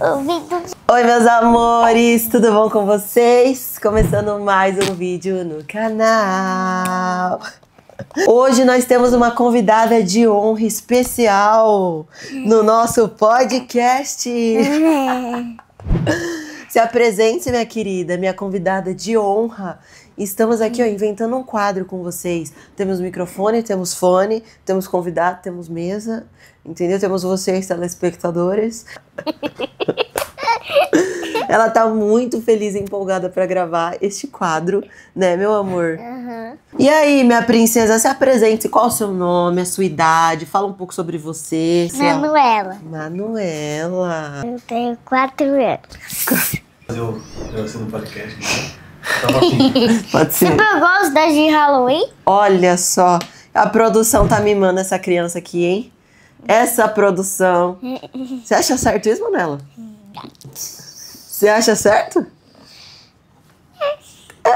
ouvindo. Oi, meus amores, tudo bom com vocês? Começando mais um vídeo no canal. Hoje nós temos uma convidada de honra especial no nosso podcast. Se apresente, minha querida, minha convidada de honra. Estamos aqui, ó, inventando um quadro com vocês. Temos microfone, temos fone, temos convidado, temos mesa. Entendeu? Temos vocês, telespectadores. Ela tá muito feliz e empolgada para gravar este quadro, né, meu amor? Uhum. E aí, minha princesa, se apresente. Qual o seu nome, a sua idade? Fala um pouco sobre você. Manuela. Manuela. Eu tenho quatro anos. Eu, eu assino podcast, né? Então, Pode ser. Você eu gosto das de Halloween. Olha só, a produção tá mimando essa criança aqui, hein? essa produção. Você acha certo isso, Manela? Você acha certo? É.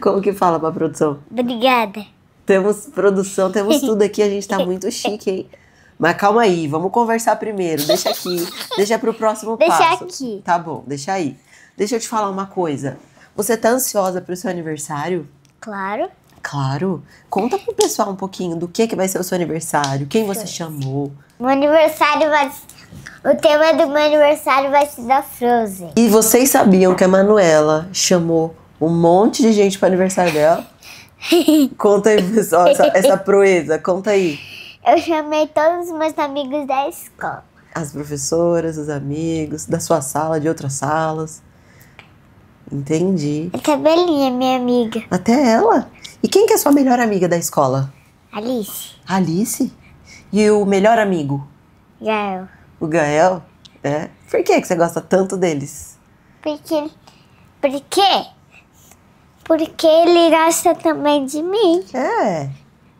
Como que fala pra produção? Obrigada. Temos produção, temos tudo aqui, a gente tá muito chique, hein? Mas calma aí, vamos conversar primeiro. Deixa aqui. Deixa pro próximo deixa passo. Deixa aqui. Tá bom, deixa aí. Deixa eu te falar uma coisa. Você tá ansiosa pro seu aniversário? Claro. Claro. Conta pro pessoal um pouquinho do que, que vai ser o seu aniversário, quem você chamou. Meu aniversário vai. O tema do meu aniversário vai ser da Frozen. E vocês sabiam que a Manuela chamou um monte de gente pro aniversário dela? conta aí, pessoal, essa, essa proeza, conta aí. Eu chamei todos os meus amigos da escola. As professoras, os amigos, da sua sala, de outras salas. Entendi. Até a Belinha, minha amiga. Até ela? E quem que é sua melhor amiga da escola? Alice. Alice? E o melhor amigo? Gael. O Gael? É. Por que, que você gosta tanto deles? Porque. Porque. Porque ele gosta também de mim. É.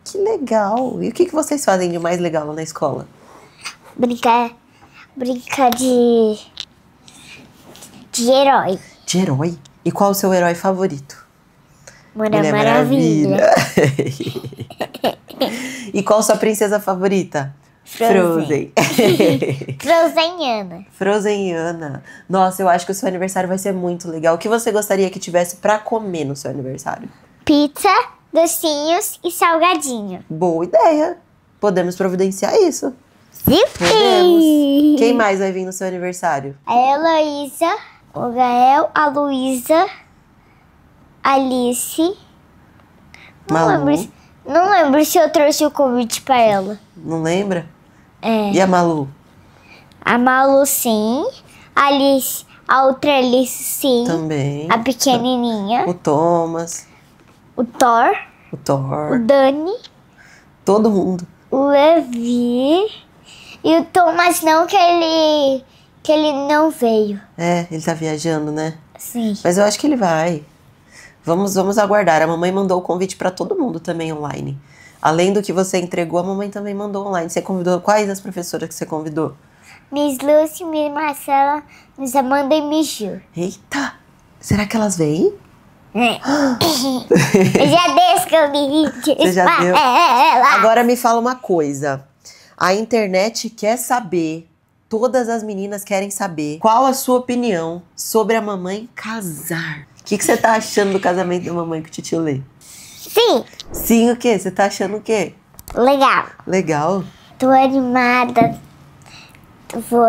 Que legal. E o que, que vocês fazem de mais legal na escola? Brincar. Brincar de. De herói. De herói? E qual o seu herói favorito? Mora Mulher Maravilha. Maravilha. e qual sua princesa favorita? Frozen. Frozen Ana. Nossa, eu acho que o seu aniversário vai ser muito legal. O que você gostaria que tivesse para comer no seu aniversário? Pizza, docinhos e salgadinho. Boa ideia. Podemos providenciar isso. Sim. Podemos. Quem mais vai vir no seu aniversário? A Heloísa, o Gael, a Luísa Alice. Não Malu. lembro, não lembro se eu trouxe o convite pra ela. Não lembra? É. E a Malu? A Malu, sim. A Alice, a outra Alice, sim. Também. A pequenininha. O Thomas. O Thor. O Thor. O Dani. Todo mundo. O Levi. E o Thomas não, que ele, que ele não veio. É, ele tá viajando, né? Sim. Mas eu acho que ele vai. Vamos, vamos aguardar. A mamãe mandou o convite para todo mundo também online. Além do que você entregou, a mamãe também mandou online. Você convidou quais as professoras que você convidou? Miss Lucy, Miss Marcela, Miss Amanda e Miss Ju. Eita! Será que elas vêm? eu é. já descobri. esse convite. Você já deu? É, é, Agora me fala uma coisa. A internet quer saber, todas as meninas querem saber, qual a sua opinião sobre a mamãe casar? que, que você tá achando do casamento da mamãe com o tio Lê? Sim. Sim, o quê? Você tá achando o quê? Legal. Legal? Tô animada. Vou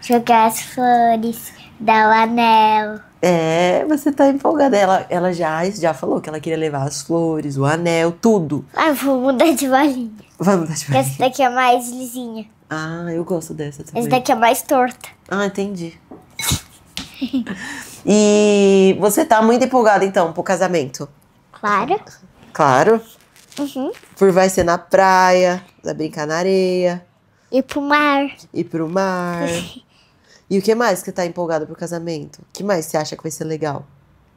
jogar as flores, dar o anel. É, você tá empolgada. Ela, ela já, já falou que ela queria levar as flores, o anel, tudo. Ah, vou mudar de bolinha. Vai mudar de bolinha. Essa daqui é mais lisinha. Ah, eu gosto dessa também. Essa daqui é mais torta. Ah, entendi. E você tá muito empolgada, então, pro casamento? Claro. Claro. Uhum. Por vai ser na praia, vai brincar na areia. E pro mar. E pro mar. e o que mais que tá empolgada pro casamento? O que mais você acha que vai ser legal?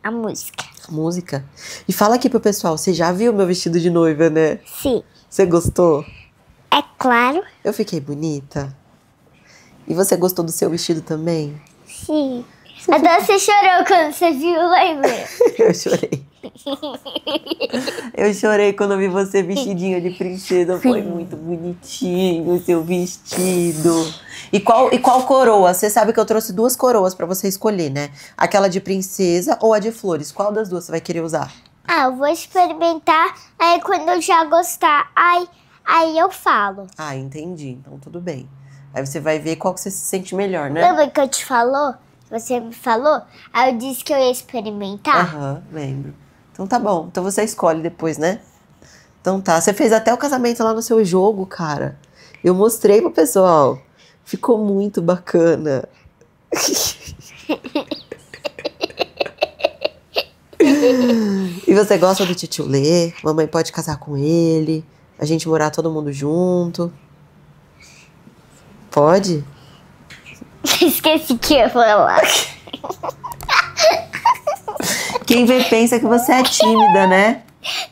A música. A música? E fala aqui pro pessoal, você já viu meu vestido de noiva, né? Sim. Você gostou? É claro. Eu fiquei bonita. E você gostou do seu vestido também? Sim. Até você chorou quando você viu, lembra? eu chorei. Eu chorei quando eu vi você vestidinha de princesa. Foi muito bonitinho o seu vestido. E qual, e qual coroa? Você sabe que eu trouxe duas coroas para você escolher, né? Aquela de princesa ou a de flores. Qual das duas você vai querer usar? Ah, eu vou experimentar. Aí quando eu já gostar, aí, aí eu falo. Ah, entendi. Então tudo bem. Aí você vai ver qual que você se sente melhor, né? Lembra que eu te falou? você me falou, aí eu disse que eu ia experimentar. Aham, lembro. Então tá bom. Então você escolhe depois, né? Então tá. Você fez até o casamento lá no seu jogo, cara. Eu mostrei pro pessoal. Ficou muito bacana. e você gosta do tio Lê? Mamãe pode casar com ele? A gente morar todo mundo junto? Pode? Esqueci que ia falar. Quem vê pensa que você é tímida, né?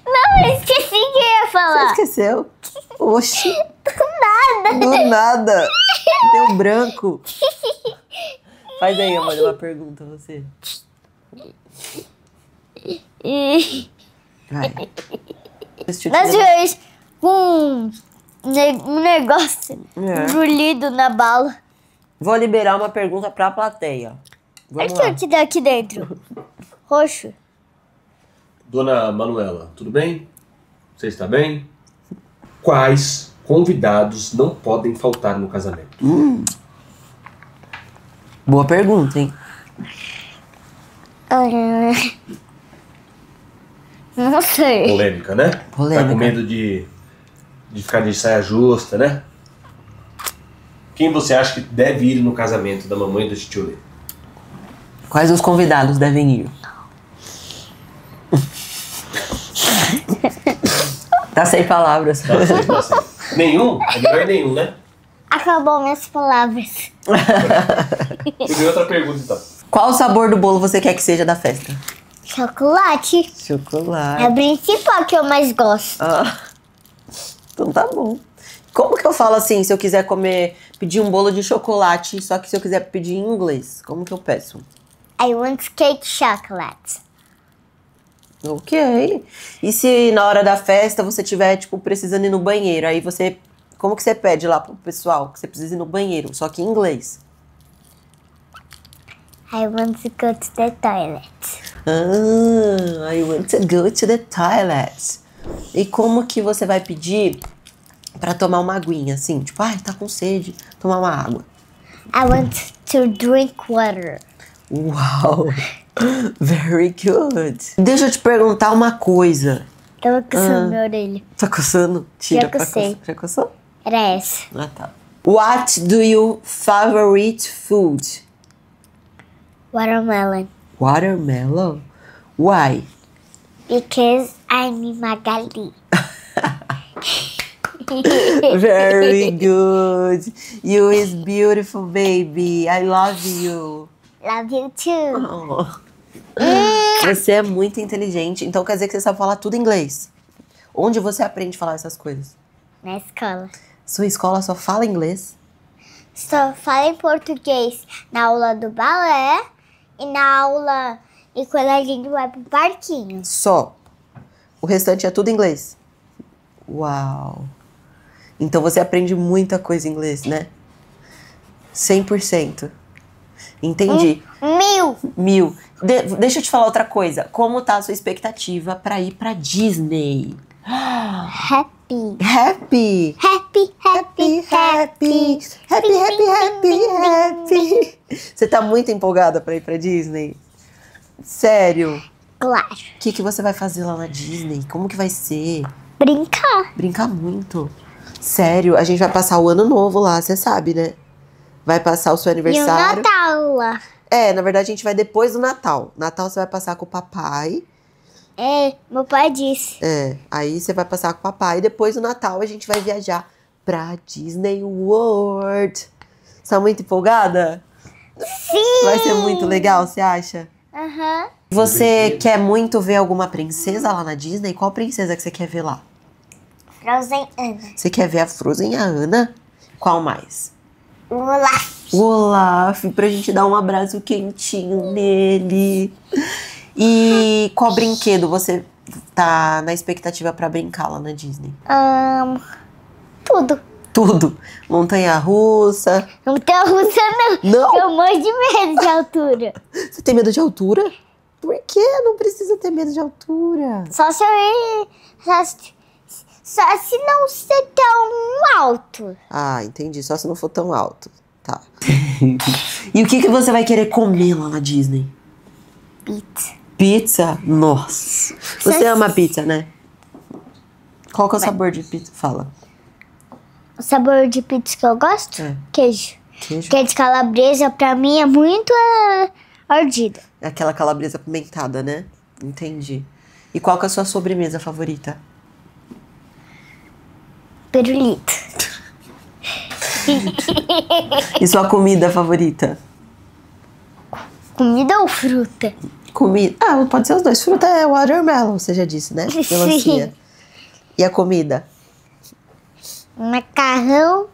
Não, eu esqueci que ia falar. Você esqueceu? Oxi. Do nada. Do nada. Deu branco. Faz aí, amor, uma pergunta a você. Vai. Nós fez um, um negócio é. na bala. Vou liberar uma pergunta para a plateia. Vamos Olha lá. que aqui dentro. Roxo. Dona Manuela, tudo bem? Você está bem? Quais convidados não podem faltar no casamento? Hum. Boa pergunta, hein? Não sei. Polêmica, né? Tá Polêmica. Tá com medo de, de ficar de saia justa, né? Quem você acha que deve ir no casamento da mamãe do tio Quais os convidados devem ir? tá sem palavras. Tá sem, tá sem. Nenhum? É melhor nenhum, né? Acabou minhas palavras. Tem outra pergunta, então. Qual o sabor do bolo você quer que seja da festa? Chocolate. Chocolate. É o principal que eu mais gosto. Ah. Então tá bom. Como que eu falo assim, se eu quiser comer pedir um bolo de chocolate, só que se eu quiser pedir em inglês, como que eu peço? I want cake chocolate. Ok. E se na hora da festa você tiver, tipo, precisando ir no banheiro, aí você. Como que você pede lá pro pessoal que você precisa ir no banheiro, só que em inglês? I want to go to the toilet. Ah, I want to go to the toilet. E como que você vai pedir para tomar uma aguinha, assim? Tipo, ai, ah, tá com sede tomar uma água. I want to drink water. Uau! Very good. Deixa eu te perguntar uma coisa. Tava tá coçando ah, minha orelha. Tá coçando? Tira já cocei. Já coçou? Era essa. Ah, tá. What do you favorite food? Watermelon. Watermelon? Why? Because I'm Magali. Very good. You is beautiful, baby. I love you. Love you too. Oh. Você é muito inteligente, então quer dizer que você sabe falar tudo inglês. Onde você aprende a falar essas coisas? Na escola. Sua escola só fala inglês? Só fala em português na aula do balé e na aula e quando a gente vai pro parquinho. Só. O restante é tudo inglês. Uau. Então você aprende muita coisa em inglês, né? 100%. Entendi. Mil. Mil. De deixa eu te falar outra coisa. Como tá a sua expectativa para ir para Disney? Happy. Happy. Happy, happy, happy. Happy, happy, happy, happy. Você tá muito empolgada para ir para Disney? Sério? Claro. O que, que você vai fazer lá na Disney? Como que vai ser? Brincar. Brincar muito. Sério, a gente vai passar o ano novo lá, você sabe, né? Vai passar o seu aniversário. E o Natal lá. É, na verdade a gente vai depois do Natal. Natal você vai passar com o papai. É, meu pai disse. É, aí você vai passar com o papai e depois do Natal a gente vai viajar pra Disney World. Está é muito empolgada? Sim! Vai ser muito legal, você acha? Aham. Uhum. Você quer muito ver alguma princesa lá na Disney? Qual princesa que você quer ver lá? Frozen Anna. Você quer ver a Frozen e a Anna? Qual mais? Olaf. Olaf, pra gente dar um abraço quentinho nele. E qual brinquedo você tá na expectativa para brincar lá na Disney? Um, tudo. Tudo. Montanha russa. Montanha russa não. Não. Eu morro de medo de altura. Você tem medo de altura? Por que? Não precisa ter medo de altura. Só se eu ir. Só se só se não ser tão alto. Ah, entendi. Só se não for tão alto. Tá. e o que, que você vai querer comer lá na Disney? Pizza. Pizza? Nossa. Só você se... ama pizza, né? Qual que é o vai. sabor de pizza? Fala. O sabor de pizza que eu gosto? É. Queijo. Queijo. Queijo é calabresa, pra mim, é muito uh, ardida. É aquela calabresa pimentada, né? Entendi. E qual que é a sua sobremesa favorita? Perulito. e sua comida favorita? Comida ou fruta? Comida. Ah, pode ser os dois. Fruta é watermelon, você já disse, né? Melancia. E a comida? Macarrão.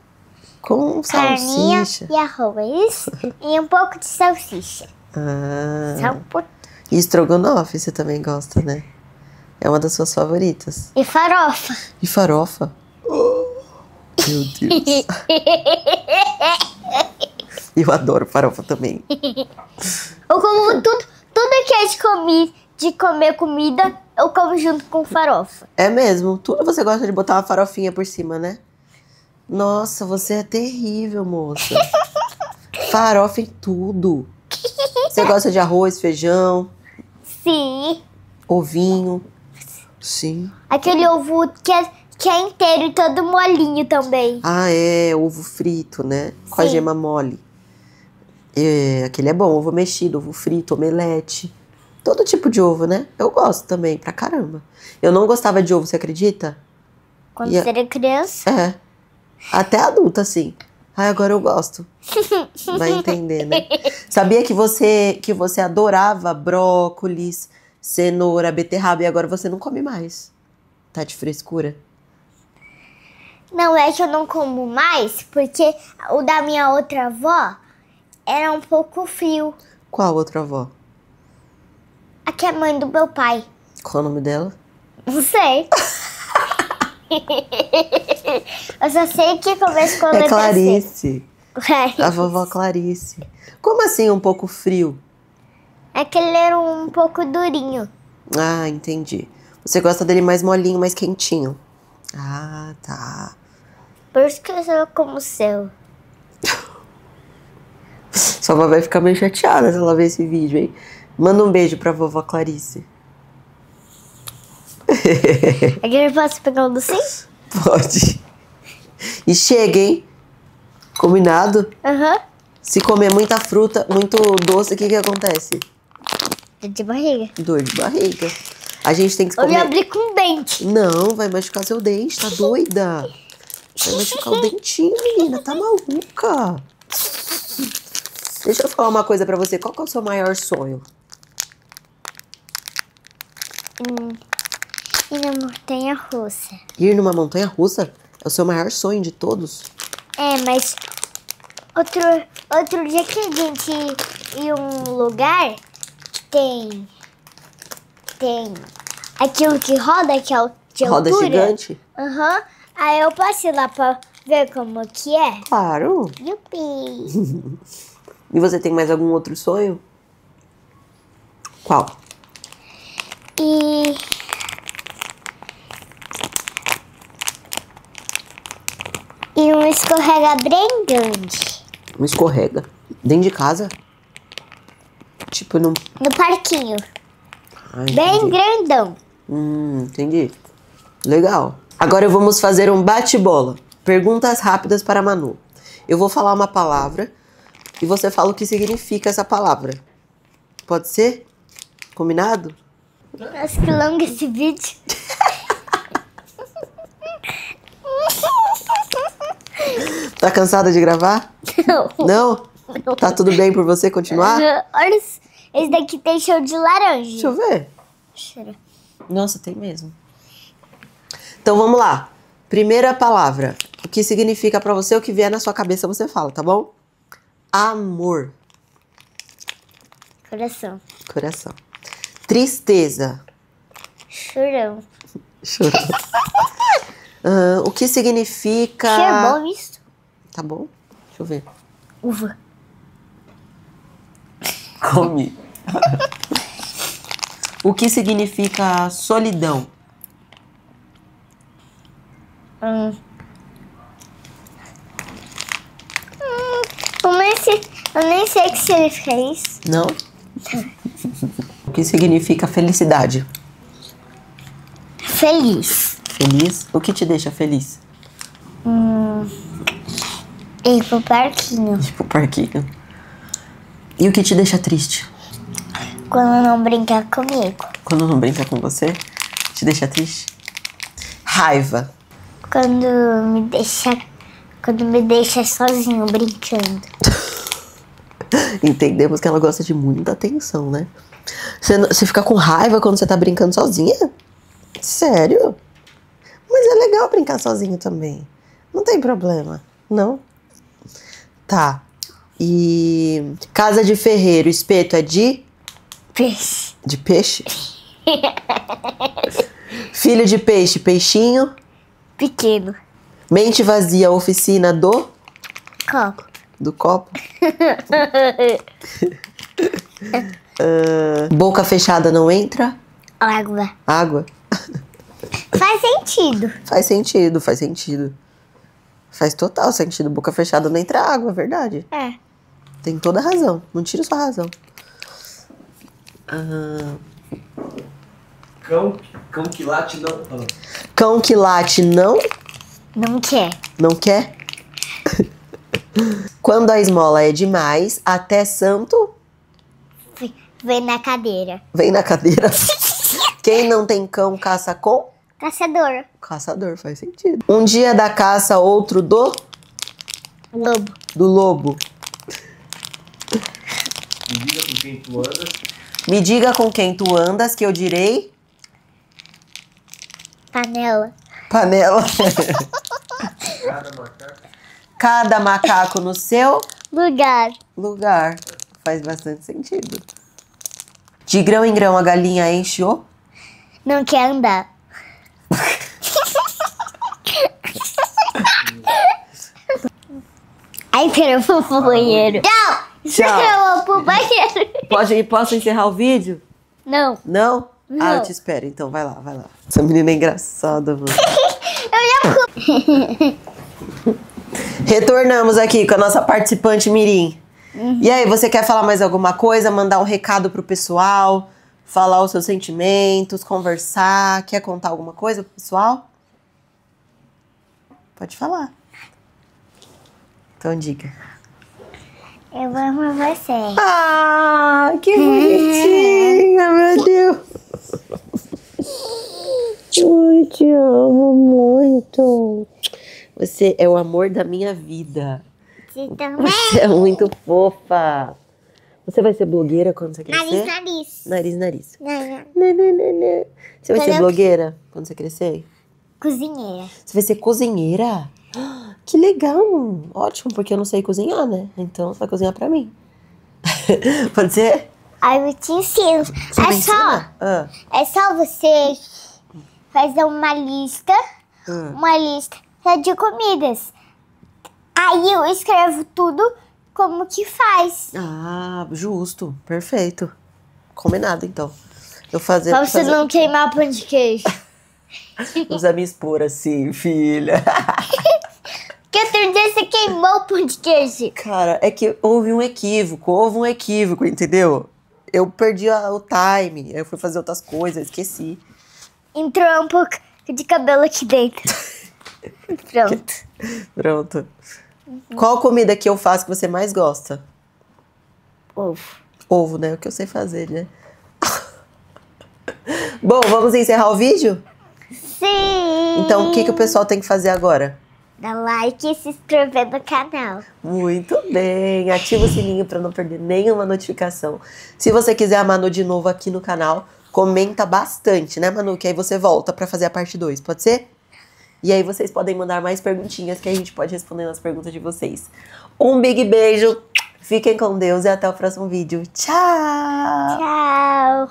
Com salsicha. e arroz. e um pouco de salsicha. Ah. Só um pouquinho. E estrogonofe você também gosta, né? É uma das suas favoritas. E farofa. E farofa? Meu Deus. Eu adoro farofa também. Eu como tudo, tudo que é de comer, de comer comida, eu como junto com farofa. É mesmo? Tudo você gosta de botar uma farofinha por cima, né? Nossa, você é terrível, moça. farofa em tudo. Você gosta de arroz, feijão? Sim. Ovinho? Sim. Aquele ovo que é, que é inteiro e todo molinho também. Ah, é, ovo frito, né? Com Sim. a gema mole. É, aquele é bom, ovo mexido, ovo frito, omelete. Todo tipo de ovo, né? Eu gosto também, pra caramba. Eu não gostava de ovo, você acredita? Quando e você era criança? É. Até adulta, assim. Ai, agora eu gosto. Vai entender, né? Sabia que você, que você adorava brócolis, cenoura, beterraba e agora você não come mais. Tá de frescura? Não é que eu não como mais, porque o da minha outra avó era um pouco frio. Qual outra avó? A que é mãe do meu pai. Qual o nome dela? Não sei. eu só sei que começo com a É Clarice. Clarice. A vovó Clarice. Como assim um pouco frio? É que ele era um pouco durinho. Ah, entendi. Você gosta dele mais molinho, mais quentinho tá tá. Por isso que eu sou como o céu. Sua avó vai ficar meio chateada se ela ver esse vídeo, hein? Manda um beijo pra vovó Clarice. Agora eu posso pegar um docinho? Pode. E chega, hein? Combinado? Aham. Uhum. Se comer muita fruta, muito doce, o que que acontece? Dor de barriga. Dor de barriga. A gente tem que comer... Eu me abri com o dente. Não, vai machucar seu dente, tá doida? Vai machucar o dentinho, menina, tá maluca. Deixa eu falar uma coisa pra você. Qual é o seu maior sonho? ir numa montanha russa. Ir numa montanha russa? É o seu maior sonho de todos? É, mas outro, outro dia que a gente ia um lugar que tem tem aquilo que roda, que é o de roda altura. gigante? Aham. Uhum. Aí eu passei lá pra ver como que é. Claro. Yupi. e você tem mais algum outro sonho? Qual? E... E um escorrega bem grande. Um escorrega? Dentro de casa? Tipo no No parquinho. Bem grandão. Hum, entendi. Legal. Agora vamos fazer um bate-bola. Perguntas rápidas para a Manu. Eu vou falar uma palavra e você fala o que significa essa palavra. Pode ser? Combinado? Acho que longo esse vídeo. tá cansada de gravar? Não. Não? Não. Tá tudo bem por você continuar? Olha esse daqui tem cheiro de laranja. Deixa eu ver. Nossa, tem mesmo. Então vamos lá. Primeira palavra. O que significa para você, o que vier na sua cabeça você fala, tá bom? Amor. Coração. Coração. Tristeza. Chorão. Chorão. uh, o que significa. Que é bom isso. Tá bom? Deixa eu ver. Uva. Come o que significa solidão? Hum. Hum, eu, nem sei, eu nem sei o que significa isso. Não? o que significa felicidade? Feliz. Feliz? O que te deixa feliz? Hum, ir pro parquinho. Ir pro parquinho. E o que te deixa triste? Quando não brincar comigo. Quando não brinca com você? Te deixa triste? Raiva. Quando me deixa. Quando me deixa sozinho brincando. Entendemos que ela gosta de muita atenção, né? Você, você fica com raiva quando você tá brincando sozinha? Sério? Mas é legal brincar sozinho também. Não tem problema, não? Tá. E casa de ferreiro, espeto é de peixe. De peixe? Filho de peixe, peixinho. Pequeno. Mente vazia, oficina do. Copo. Do copo. uh, boca fechada não entra? Água. Água. Faz sentido. Faz sentido, faz sentido. Faz total sentido. Boca fechada não entra água, é verdade. É. Tem toda razão. Não tira sua razão. Ah. Cão, cão que late não. Cão que late não. Não quer. Não quer? Quando a esmola é demais, até santo. Vem na cadeira. Vem na cadeira. Quem não tem cão, caça com? Caçador. Caçador, faz sentido. Um dia da caça, outro do? Lobo. Do lobo. Divida com quem tu andas. Me diga com quem tu andas que eu direi. Panela. Panela. Cada macaco. Cada macaco no seu lugar. Lugar. Faz bastante sentido. De grão em grão a galinha enche o. Não quer andar. Ai, pera, eu vou pro banheiro. Não! Tchau. Eu vou pro banheiro. Pode, posso encerrar o vídeo? Não. Não? Não. Ah, eu te espero. Então vai lá, vai lá. Essa menina é engraçada, mano. eu Retornamos aqui com a nossa participante Mirim. Uhum. E aí, você quer falar mais alguma coisa? Mandar um recado pro pessoal? Falar os seus sentimentos? Conversar? Quer contar alguma coisa pro pessoal? Pode falar. Então, diga. Eu amo você. Ah, que é. bonitinha, meu Deus. Eu te amo muito. Você é o amor da minha vida. Você também. Você é muito fofa. Você vai ser blogueira quando você crescer? Nariz, nariz. Nariz, nariz. Não, não, não, Você vai ser é blogueira quando você crescer? Cozinheira. Você vai ser cozinheira? Que legal! Ótimo, porque eu não sei cozinhar, né? Então você vai cozinhar pra mim. Pode ser? Aí eu te ensino. Você é só. Ah. É só você fazer uma lista. Ah. Uma lista de comidas. Aí eu escrevo tudo como que faz. Ah, justo. Perfeito. Combinado, então. Eu fazer. Pra você fazer... não queimar pão de queijo. Usa minha espora, sim, filha. Que outro dia você queimou o pão de queijo. Cara, é que houve um equívoco, houve um equívoco, entendeu? Eu perdi a, o time, eu fui fazer outras coisas, esqueci. Entrou um pouco de cabelo aqui dentro. Pronto. Pronto. Qual comida que eu faço que você mais gosta? Ovo. Ovo, né? É o que eu sei fazer, né? Bom, vamos encerrar o vídeo? Sim! Então, o que, que o pessoal tem que fazer agora? Dá like e se inscrever no canal. Muito bem, ativa o sininho para não perder nenhuma notificação. Se você quiser a Manu de novo aqui no canal, comenta bastante, né, Manu? Que aí você volta para fazer a parte 2, pode ser? E aí vocês podem mandar mais perguntinhas que a gente pode responder nas perguntas de vocês. Um big beijo, fiquem com Deus e até o próximo vídeo. Tchau! Tchau!